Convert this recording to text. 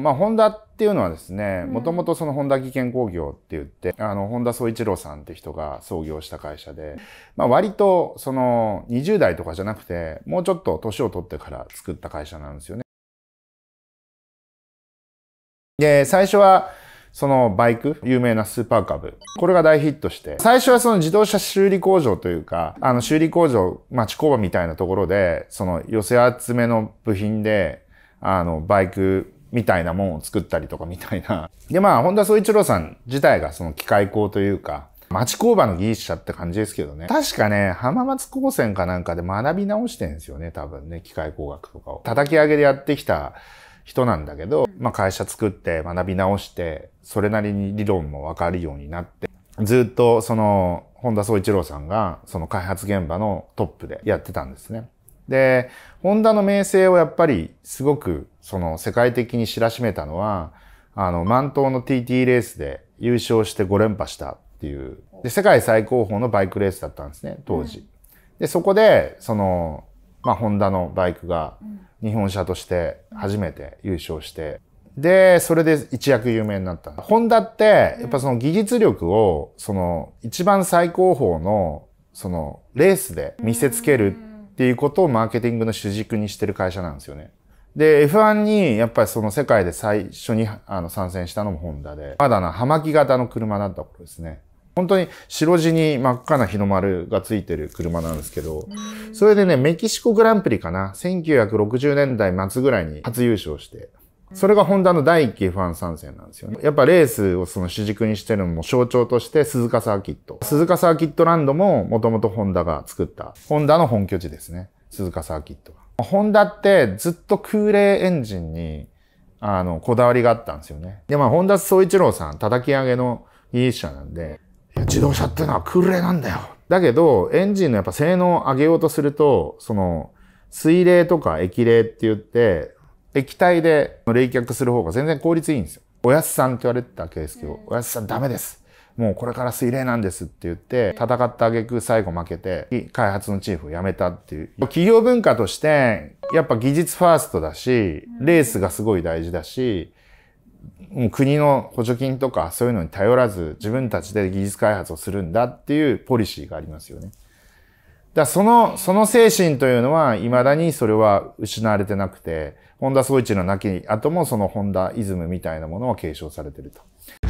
まあ、ホンダっていうのはですね、もともとその本田技研工業って言って、あの、本田総一郎さんって人が創業した会社で、まあ、割と、その、20代とかじゃなくて、もうちょっと年を取ってから作った会社なんですよね。で、最初は、そのバイク、有名なスーパーカブ。これが大ヒットして、最初はその自動車修理工場というか、あの修理工場、町工場みたいなところで、その寄せ集めの部品で、あの、バイクみたいなもんを作ったりとかみたいな。で、まあ、本田総一郎さん自体がその機械工というか、町工場の技術者って感じですけどね。確かね、浜松高専かなんかで学び直してんですよね、多分ね、機械工学とかを。叩き上げでやってきた人なんだけど、まあ会社作って学び直して、それなりに理論もわかるようになって、ずっとその、本田総一郎さんが、その開発現場のトップでやってたんですね。で、ホンダの名声をやっぱりすごくその世界的に知らしめたのは、あの、満島の TT レースで優勝して5連覇したっていう、で、世界最高峰のバイクレースだったんですね、当時。うん、で、そこで、その、まあ、ホンダのバイクが日本車として初めて優勝して、で、それで一躍有名になった。ホンダって、やっぱその技術力を、その、一番最高峰の、その、レースで見せつけるっていうことをマーケティングの主軸にしてる会社なんですよね。で、F1 にやっぱりその世界で最初にあの参戦したのもホンダで、まだな、葉巻型の車だった頃ですね。本当に白地に真っ赤な日の丸がついてる車なんですけど、それでね、メキシコグランプリかな、1960年代末ぐらいに初優勝して、それがホンダの第一期ファン参戦なんですよね。やっぱレースをその主軸にしてるのも象徴として鈴鹿サーキット。鈴鹿サーキットランドももともとホンダが作った、ホンダの本拠地ですね。鈴鹿サーキットホンダってずっと空冷エンジンに、あの、こだわりがあったんですよね。で、まあ、ホンダ総一郎さん、叩き上げの技術者なんで、自動車ってのは空冷なんだよ。だけど、エンジンのやっぱ性能を上げようとすると、その、水冷とか液冷って言って、液体で冷却する方が全然効率いいんですよ。おやすさんって言われてたわけですけど、おやすさんダメです。もうこれから水冷なんですって言って、戦った挙句最後負けて、開発のチーフを辞めたっていう。企業文化として、やっぱ技術ファーストだし、レースがすごい大事だし、国の補助金とかそういうのに頼らず自分たちで技術開発をするんだっていうポリシーがありますよね。だその、その精神というのは、未だにそれは失われてなくて、本田総一の亡き後もその本田イズムみたいなものを継承されてると。